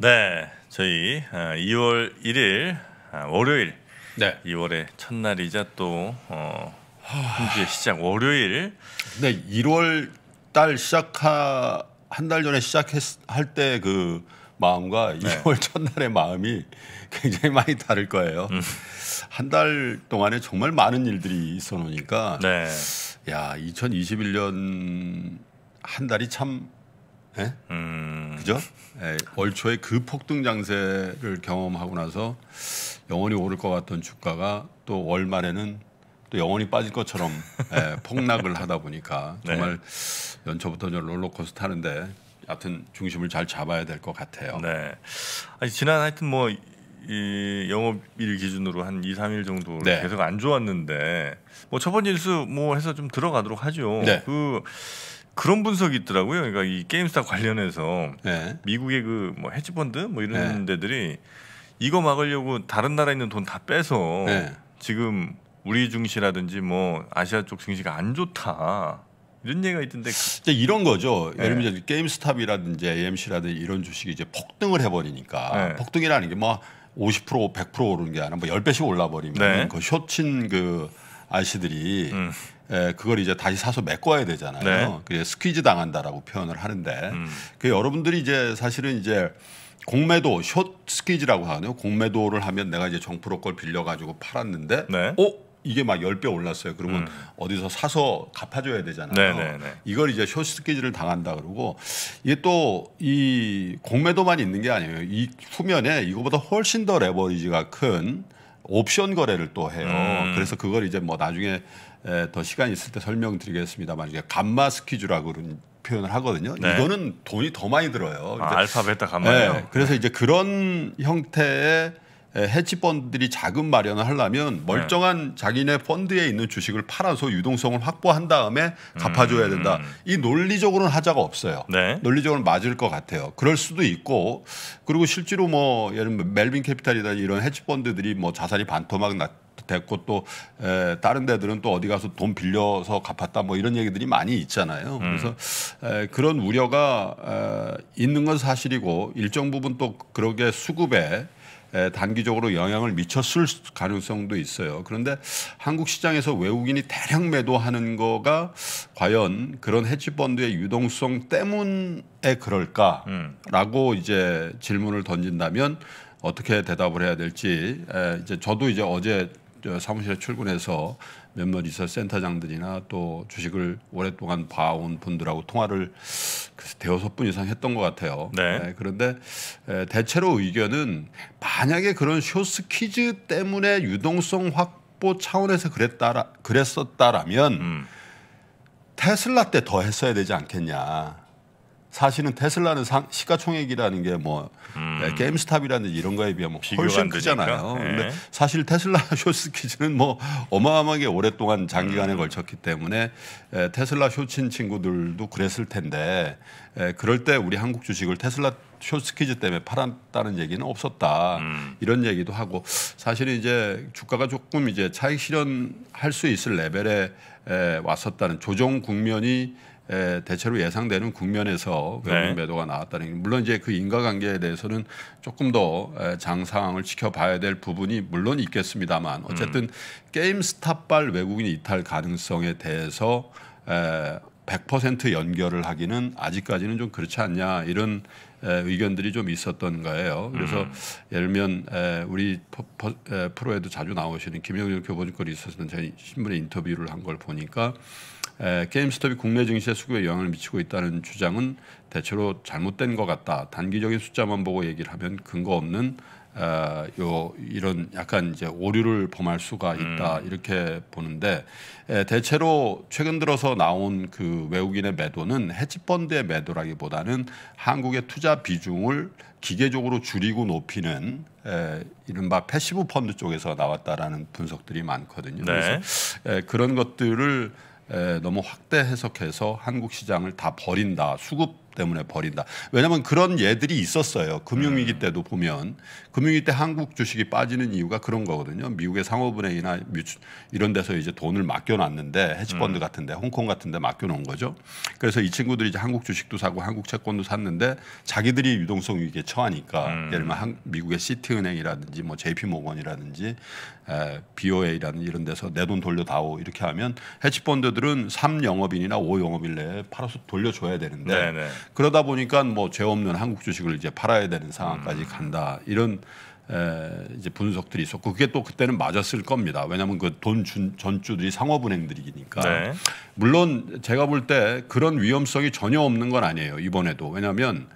네, 저희 2월 아, 1일 아, 월요일 네. 2월의 첫날이자 또 어, 주의 시작 월요일. 네, 1월 달 시작하 한달 전에 시작할 때 그 마음과 네. 2월 첫날의 마음이 굉장히 많이 다를 거예요. 음. 한달 동안에 정말 많은 일들이 있어 놓으니까 네. 야, 2021년 한 달이 참 예? 음... 그죠? 예, 월 초에 그 폭등 장세를 경험하고 나서 영원히 오를 것 같던 주가가 또월 말에는 또 영원히 빠질 것처럼 예, 폭락을 하다 보니까 정말 네. 연초부터 저 롤러코스터 하는데 하여튼 중심을 잘 잡아야 될 것 같아요. 네. 아니 지난 하여튼 뭐이 영업일 기준으로 한 2, 3일 정도 네. 계속 안 좋았는데 뭐첫 번째 뉴스 뭐 해서 좀 들어가도록 하죠. 네. 그 그런 분석이 있더라고요. 그러니까 이 게임스타 관련해서 네. 미국의 그뭐 헤지펀드 뭐 이런 네. 데들이 이거 막으려고 다른 나라에 있는 돈 다 빼서 네. 지금 우리 증시라든지 뭐 아시아 쪽 증시가 안 좋다. 이런 얘기가 있던데 이제 그 이런 거죠. 네. 예를 들면 게임스탑이라든지 AMC라든지 이런 주식이 이제 폭등을 해버리니까 네. 폭등이라는 게 뭐50% 100% 오른 게 아니라 뭐 10배씩 올라버리면 네. 그 쇼친 그 아저씨들이 음. 에, 예, 그걸 이제 다시 사서 메꿔야 되잖아요. 네. 그게 스퀴즈 당한다라고 표현을 하는데 음. 그 여러분들이 이제 사실은 이제 공매도 숏 스퀴즈라고 하네요. 공매도를 하면 내가 이제 정프로 걸 빌려 가지고 팔았는데 네. 어 이게 막열배 올랐어요. 그러면 음. 어디서 사서 갚아줘야 되잖아요. 네네네. 네, 네. 이걸 이제 쇼스키즈를 당한다 그러고 이게 또 이 공매도만 있는 게 아니에요. 이 후면에 이거보다 훨씬 더 레버리지가 큰 옵션 거래를 또 해요. 음. 그래서 그걸 이제 뭐 나중에 에, 더 시간 있을 때 설명드리겠습니다만 이게 감마 스키즈라고 그런 표현을 하거든요. 네. 이거는 돈이 더 많이 들어요. 아, 알파벳다 감마요. 네. 그래서 네. 이제 그런 형태의 해치펀드들이 예, 자금 마련을 하려면 네. 멀쩡한 자기네 펀드에 있는 주식을 팔아서 유동성을 확보한 다음에 갚아줘야 음. 된다. 이 논리적으로는 하자가 없어요. 네. 논리적으로 맞을 것 같아요. 그럴 수도 있고 그리고 실제로 뭐 예를 들면 멜빈 캐피탈이다 이런 해치펀드들이 뭐 자산이 반토막 났 됐고 또 에, 다른 데들은 또 어디 가서 돈 빌려서 갚았다 뭐 이런 얘기들이 많이 있잖아요. 음. 그래서 에, 그런 우려가 에, 있는 건 사실이고 일정 부분 또 그러게 수급에 단기적으로 영향을 미쳤을 가능성도 있어요. 그런데 한국 시장에서 외국인이 대량 매도하는 거가 과연 그런 해치펀드의 유동성 때문에 그럴까라고 음. 이제 질문을 던진다면 어떻게 대답을 해야 될지 이제 저도 이제 어제 사무실에 출근해서 몇몇이서 센터장들이나 또 주식을 오랫동안 봐온 분들하고 통화를 대여섯 분 이상 했던 것 같아요. 네. 네, 그런데 대체로 의견은 만약에 그런 쇼스 퀴즈 때문에 유동성 확보 차원에서 그랬다라 그랬었다라면 음. 테슬라 때 더 했어야 되지 않겠냐. 사실은 테슬라는 상, 시가총액이라는 게뭐 음. 예, 게임스탑이라는 이런 거에 비하면 훨씬 크잖아요. 네. 근데 사실 테슬라 쇼스키즈는뭐 어마어마하게 오랫동안 장기간에 음. 걸쳤기 때문에 에, 예, 테슬라 쇼친 친구들도 그랬을 텐데 에, 그럴 때 우리 한국 주식을 테슬라 쇼스키즈 때문에 팔았다는 얘기는 없었다 음. 이런 얘기도 하고 사실은 이제 주가가 조금 이제 차익 실현할 수 있을 레벨에 에, 왔었다는 조정 국면이 예, 대체로 예상되는 국면에서 외국 인 네. 매도가 나왔다는 게 물론 이제 그 인과관계에 대해서는 조금 더장 예, 상황을 지켜봐야 될 부분이 물론 있겠습니다만 어쨌든 음. 게임 스탑발 외국인 이탈 가능성에 대해서 100% 예, 연결을 하기는 아직까지는 좀 그렇지 않냐 이런 의견들이 좀 있었던 거예요. 그래서 음. 예를 들면 우리 프로에도 자주 나오시는 김영일 교보증권이 있었던 제가 신문에 인터뷰를 한 걸 보니까 에, 게임스톱이 국내 증시의 수급에 영향을 미치고 있다는 주장은 대체로 잘못된 것 같다. 단기적인 숫자만 보고 얘기를 하면 근거 없는 어, 요 이런 약간 이제 오류를 범할 수가 있다 음. 이렇게 보는데 에, 대체로 최근 들어서 나온 그 외국인의 매도는 해치펀드의 매도라기보다는 한국의 투자 비중을 기계적으로 줄이고 높이는 에, 이른바 패시브 펀드 쪽에서 나왔다라는 분석들이 많거든요. 네. 그래서 에, 그런 것들을 너무 확대 해석해서 한국 시장을 다 버린다. 수급 때문에 버린다. 왜냐하면 그런 예들이 있었어요. 금융위기 음. 때도 보면 금융위기 때 한국 주식이 빠지는 이유가 그런 거거든요. 미국의 상업은행이나 이런 데서 이제 돈을 맡겨놨는데 헤지펀드 음. 같은데 홍콩 같은데 맡겨놓은 거죠. 그래서 이 친구들이 이제 한국 주식도 사고 한국 채권도 샀는데 자기들이 유동성 위기에 처하니까 음. 예를 들면 미국의 시티은행이라든지 뭐 JP모건이라든지 에, b o a 라는 이런 데서 내 돈 돌려다오 이렇게 하면 헤지펀드들은 3 영업인이나 5 영업인 내에 팔아서 돌려줘야 되는데 네네. 네. 그러다 보니까 뭐 죄 없는 한국 주식을 이제 팔아야 되는 상황까지 음. 간다 이런 에, 이제 분석들이 있었고 그게 또 그때는 맞았을 겁니다. 왜냐하면 그 돈 전주들이 상업은행들이니까 네. 물론 제가 볼 때 그런 위험성이 전혀 없는 건 아니에요 이번에도 왜냐하면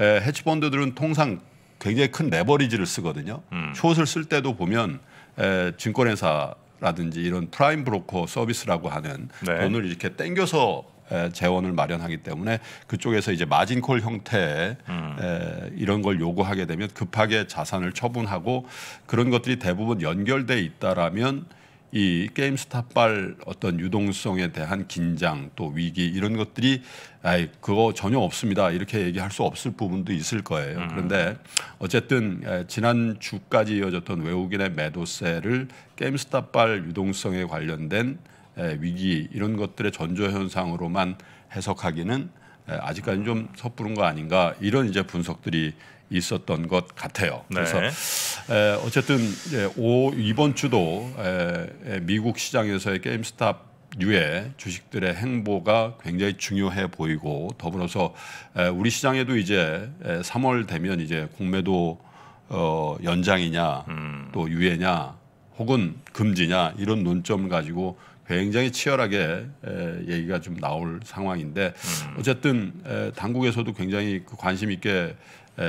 에, 헤지펀드들은 통상 굉장히 큰 레버리지를 쓰거든요. 음. 숏을 쓸 때도 보면 에, 증권회사라든지 이런 프라임 브로커 서비스라고 하는 네. 돈을 이렇게 땡겨서 재원을 마련하기 때문에 그쪽에서 이제 마진콜 형태의 음. 이런 걸 요구하게 되면 급하게 자산을 처분하고 그런 것들이 대부분 연결돼 있다라면 이 게임스타발 어떤 유동성에 대한 긴장 또 위기 이런 것들이 아이 그거 전혀 없습니다 이렇게 얘기할 수 없을 부분도 있을 거예요. 음. 그런데 어쨌든 지난 주까지 이어졌던 외국인의 매도세를 게임스타발 유동성에 관련된 예, 위기 이런 것들의 전조 현상으로만 해석하기는 예, 아직까지 좀 섣부른 거 아닌가 이런 이제 분석들이 있었던 것 같아요. 네. 그래서 네. 어쨌든 이번 주도 미국 시장에서의 게임스탑 유의 주식들의 행보가 굉장히 중요해 보이고 더불어서 우리 시장에도 이제 3월 되면 이제 공매도 어 연장이냐 음. 또 유예냐 혹은 금지냐 이런 논점을 가지고 굉장히 치열하게 얘기가 좀 나올 상황인데 음. 어쨌든 당국에서도 굉장히 그 관심 있게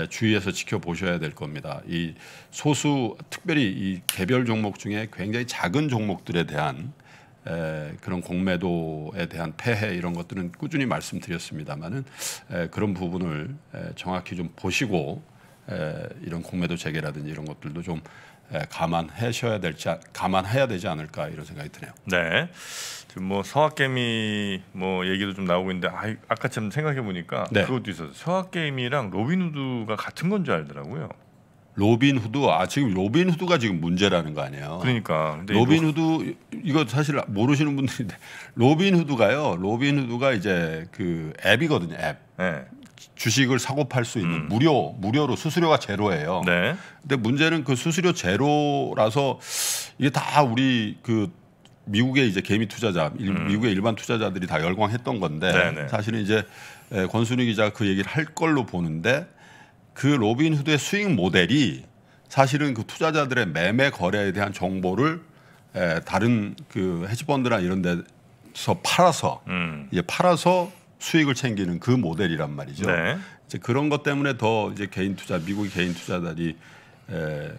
주의해서 지켜보셔야 될 겁니다. 이 소수 특별히 이 개별 종목 중에 굉장히 작은 종목들에 대한 그런 공매도에 대한 폐해 이런 것들은 꾸준히 말씀드렸습니다만은 그런 부분을 정확히 좀 보시고 이런 공매도 재개라든지 이런 것들도 좀 예, 감안하셔야 될지 감안해야 되지 않을까 이런 생각이 드네요. 네. 지금 뭐 서학개미 뭐 얘기도 좀 나오고 있는데 아, 까참 생각해 보니까 네. 그것도 있어서 서학개미랑 로빈후드가 같은 건 줄 알더라고요. 로빈후드 아 지금 로빈후드가 지금 문제라는 거 아니에요. 그러니까 로빈후드 이거 사실 모르시는 분들인데 로빈후드가요. 로빈후드가 이제 그 앱이거든요. 앱. 네. 주식을 사고 팔 수 있는 음. 무료 무료로 수수료가 제로예요. 네. 근데 문제는 그 수수료 제로라서 이게 다 우리 그 미국의 이제 개미 투자자, 음. 미국의 일반 투자자들이 다 열광했던 건데 네네. 네. 사실은 이제 권순희 기자 그 얘기를 할 걸로 보는데 그 로빈 후드의 수익 모델이 사실은 그 투자자들의 매매 거래에 대한 정보를 에, 다른 그 헤지펀드나 이런 데서 팔아서 음. 이제 팔아서 수익을 챙기는 그 모델이란 말이죠. 네. 이제 그런 것 때문에 더 이제 개인 투자 미국의 개인 투자자들이 에,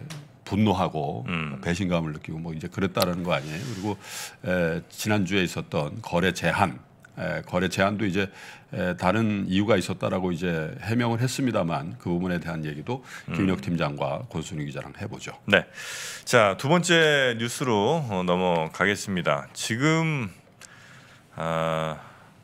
분노하고 음. 배신감을 느끼고 뭐 이제 그랬다라는 거 아니에요. 그리고 에, 지난주에 있었던 거래 제한 에, 거래 제한도 이제 에, 다른 이유가 있었다라고 이제 해명을 했습니다만 그 부분에 대한 얘기도 음. 김윤혁 팀장과 권순희 기자랑 해보죠. 네. 자, 두 번째 뉴스로 어, 넘어가겠습니다. 지금 아,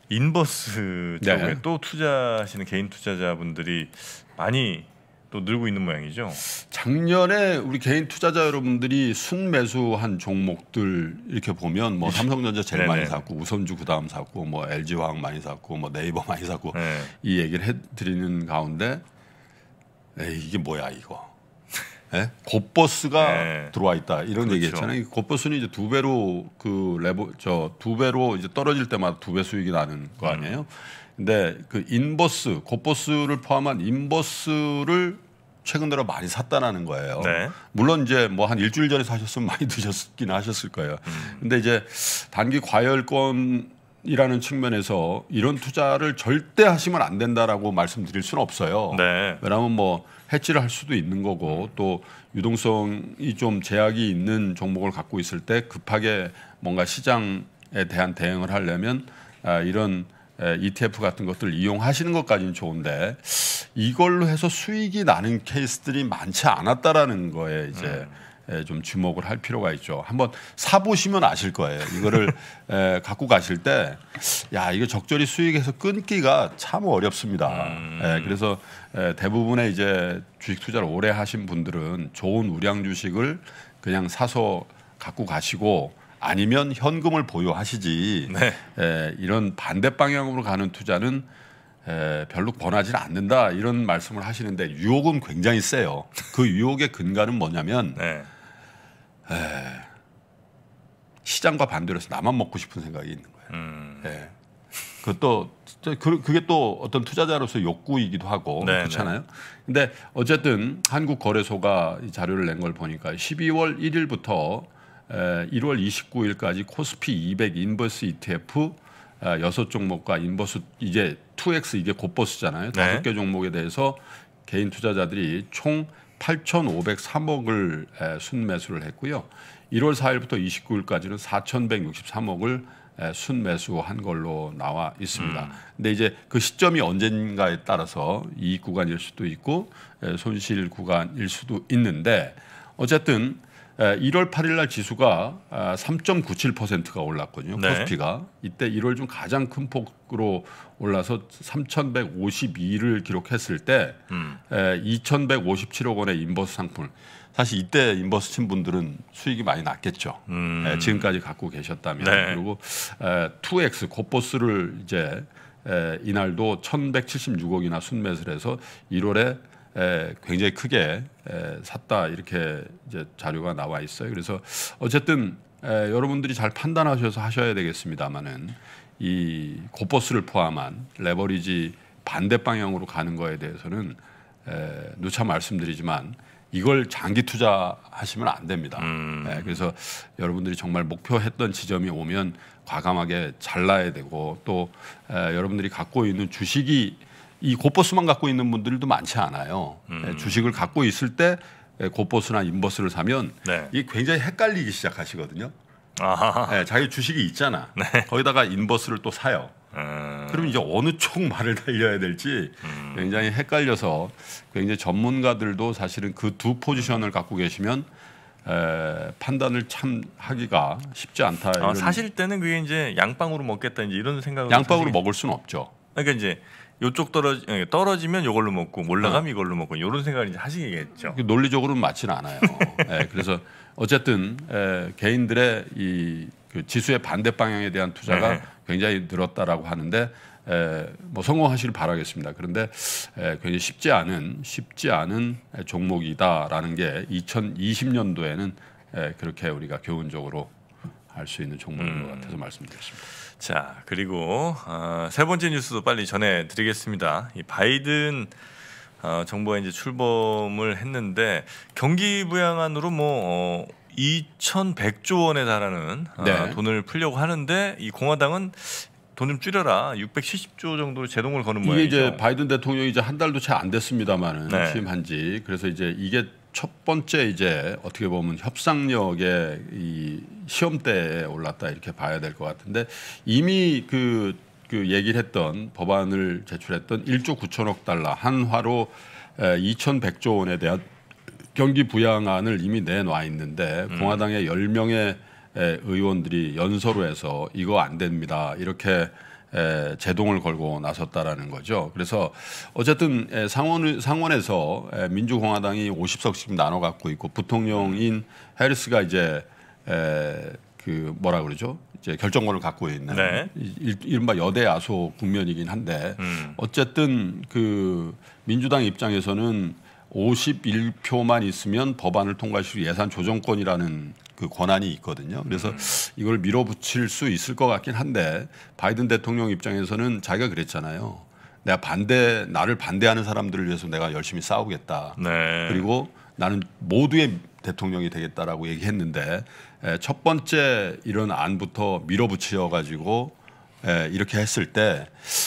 인버스 쪽에 네. 또 투자하시는 개인 투자자분들이 많이 또 늘고 있는 모양이죠. 작년에 우리 개인 투자자 여러분들이 순매수한 종목들 이렇게 보면 뭐 삼성전자 제일 네네. 많이 샀고 우선주 그다음 샀고 뭐 LG 화학 많이 샀고 뭐 네이버 많이 샀고 네. 이 얘기를 해 드리는 가운데 에이, 이게 뭐야 이거. 예? 곱버스가 네. 들어와 있다 이런 그렇죠. 얘기했잖아요. 곱버스는 이제 두 배로 그 레버 저두 배로 이제 떨어질 때마다 두 배 수익이 나는 거 음. 아니에요. 음. 근데 그 인버스 곱버스를 포함한 인버스를 최근 들어 많이 샀다라는 거예요. 네. 물론 이제 뭐 한 일주일 전에 사셨으면 많이 드셨긴 하셨을 거예요. 음. 근데 이제 단기 과열권 이라는 측면에서 이런 투자를 절대 하시면 안 된다라고 말씀드릴 수는 없어요. 네. 왜냐하면 뭐 해지를 할 수도 있는 거고 또 유동성이 좀 제약이 있는 종목을 갖고 있을 때 급하게 뭔가 시장에 대한 대응을 하려면 아, 이런 ETF 같은 것들을 이용하시는 것까지는 좋은데 이걸로 해서 수익이 나는 케이스들이 많지 않았다라는 거에 이제 음. 예, 좀 주목을 할 필요가 있죠. 한번 사 보시면 아실 거예요. 이거를 에, 예, 갖고 가실 때, 야 이거 적절히 수익에서 끊기가 참 어렵습니다. 음. 에, 예, 그래서 에, 대부분의 이제 주식 투자를 오래 하신 분들은 좋은 우량 주식을 그냥 사서 갖고 가시고 아니면 현금을 보유하시지 네. 에, 이런 반대 방향으로 가는 투자는 에, 별로 권하지 않는다 이런 말씀을 하시는데 유혹은 굉장히 세요. 그 유혹의 근간은 뭐냐면. 네. 에, 예. 시장과 반대로서 나만 먹고 싶은 생각이 있는 거예요. 음. 예. 그것도 그, 그게 또 어떤 투자자로서 욕구이기도 하고 네, 네 그렇잖아요. 근데 어쨌든 한국 거래소가 이 자료를 낸 걸 보니까 12월 1일부터 1월 29일까지 코스피 200 인버스 ETF 여섯 종목과 인버스 이제 2x 이게 곧버스잖아요. 네. 다섯 네. 개 종목에 대해서 개인 투자자들이 총 8,503억을 순매수를 했고요. 1월 4일부터 29일까지는 4,163억을 순매수한 걸로 나와 있습니다. 음. 근데 이제 그 시점이 언젠가에 따라서 이익 구간일 수도 있고 손실 구간일 수도 있는데 어쨌든 1월 8일 날 지수가 3.97%가 아, 올랐거든요. 네. 코스피가 이때 1월 중 가장 큰 폭으로 올라서 3,152를 기록했을 때 음. 2,157억 원의 인버스 상품. 사실 이때 인버스 친 분들은 수익이 많이 났겠죠. 음. 지금까지 갖고 계셨다면 네. 그리고 에, 2X 고보스를 이제 에, 이날도 1,176억이나 순매수를 해서 1월에 굉장히 크게 샀다 이렇게 이제 자료가 나와 있어요. 그래서 어쨌든 여러분들이 잘 판단하셔서 하셔야 되겠습니다만은 이 고버스를 포함한 레버리지 반대 방향으로 가는 거에 대해서는 누차 말씀드리지만 이걸 장기 투자하시면 안 됩니다. 음. 그래서 여러분들이 정말 목표했던 지점이 오면 과감하게 잘라야 되고 또 에, 여러분들이 갖고 있는 주식이 이곱버스만 갖고 있는 분들도 많지 않아요. 음. 예, 주식을 갖고 있을 때곱버스나 예, 인버스를 사면 네. 이게 굉장히 헷갈리기 시작하시거든요. 네, 자기 주식이 있잖아. 네. 거기다가 인버스를 또 사요. 음. 그럼 이제 어느 쪽 말을 달려야 될지 음. 굉장히 헷갈려서 굉장히 전문가들도 사실은 그 두 포지션을 갖고 계시면 에, 판단을 참 하기가 쉽지 않다. 아, 사실 때는 그게 이제 양방으로 먹겠다 이제 이런 생각을 양방으로 사실... 먹을 수는 없죠. 그러니까 이제 요쪽 떨어지 예, 떨어지면 네. 이걸로 먹고 올라가면 이걸로 먹고 이런 생각을 이제 하시겠죠. 논리적으로는 맞지는 않아요. 네, 그래서 어쨌든 에, 예, 개인들의 이그 지수의 반대 방향에 대한 투자가 네. 굉장히 늘었다라고 하는데 에, 뭐 성공하시길 바라겠습니다. 그런데 에, 굉장히 쉽지 않은 쉽지 않은 종목이다라는 게 2020년도에는 에, 그렇게 우리가 교훈적으로 할 수 있는 종목인 음. 것 같아서 말씀드렸습니다. 자 그리고 어, 세 번째 뉴스도 빨리 전해드리겠습니다. 이 바이든 어, 정부가 이제 출범을 했는데 경기 부양안으로 뭐 어, 2,100조 원에 달하는 어, 네. 돈을 풀려고 하는데 이 공화당은 돈 좀 줄여라 670조 정도로 제동을 거는 모양이죠. 이게 이제 바이든 대통령이 이제 한 달도 채 안 됐습니다만은 네. 취임한지 그래서 이제 이게 첫 번째 이제 어떻게 보면 협상력의 이 시험때에 올랐다 이렇게 봐야 될 것 같은데 이미 그, 그 얘기를 했던 법안을 제출했던 1조 9천억 달러 한화로 2,100조 원에 대한 경기 부양안을 이미 내놔 있는데 음. 공화당의 10명의 의원들이 연설로 해서 이거 안 됩니다. 이렇게 에, 제동을 걸고 나섰다라는 거죠. 그래서 어쨌든 에, 상원 상원에서 에, 민주공화당이 50석씩 나눠 갖고 있고 부통령인 음. 해리스가 이제 에, 그 뭐라 그러죠? 이제 결정권을 갖고 있는 네. 이른바 여대 야소 국면이긴 한데 음. 어쨌든 그 민주당 입장에서는 51표만 있으면 법안을 통과시킬 예산 조정권이라는 그 권한이 있거든요. 그래서 음. 이걸 밀어붙일 수 있을 것 같긴 한데 바이든 대통령 입장에서는 자기가 그랬잖아요. 내가 반대 나를 반대하는 사람들을 위해서 내가 열심히 싸우겠다. 네. 그리고 나는 모두의 대통령이 되겠다라고 얘기했는데 에, 첫 번째 이런 안부터 밀어붙여 가지고 에, 이렇게 했을 때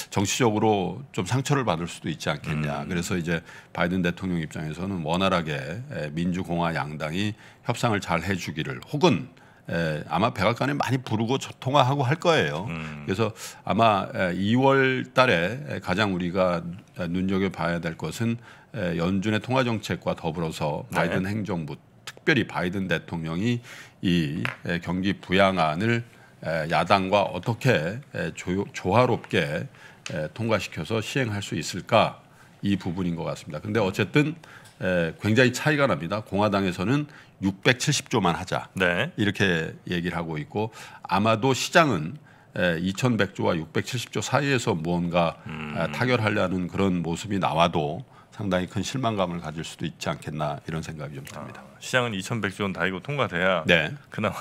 정치적으로 좀 상처를 받을 수도 있지 않겠냐. 음. 그래서 이제 바이든 대통령 입장에서는 원활하게 에, 민주공화 양당이 협상을 잘 해주기를 혹은 에, 아마 백악관에 많이 부르고 통화하고 할 거예요. 음. 그래서 아마 에, 2월 달에 가장 우리가 눈여겨봐야 될 것은 연준의 통화 정책과 더불어서 네. 바이든 네. 행정부 특별히 바이든 대통령이 이 경기 부양안을 야당과 어떻게 조, 화롭게 통과시켜서 시행할 수 있을까 이 부분인 것 같습니다. 근데 어쨌든 굉장히 차이가 납니다. 공화당에서는 670조만 하자 네. 이렇게 얘기를 하고 있고 아마도 시장은 2,100조와 670조 사이에서 무언가 아, 음. 타결하려는 그런 모습이 나와도 상당히 큰 실망감을 가질 수도 있지 않겠나 이런 생각이 좀 듭니다. 아, 시장은 2,100조 원 다이고 통과돼야 네. 그나마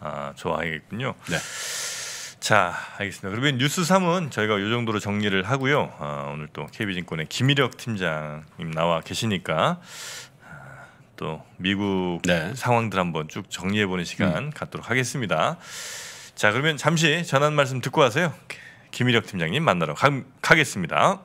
아, 좋아하겠군요. 네. 자, 알겠습니다. 그러면 뉴스 삼은 저희가 이 정도로 정리를 하고요. 아, 오늘 또 KB증권의 김일혁 팀장님 나와 계시니까 아, 또 미국 네. 상황들 한번 쭉 정리해 보는 시간 음. 갖도록 하겠습니다. 자, 그러면 잠시 전한 말씀 듣고 하세요. 김일혁 팀장님 만나러 가, 가겠습니다.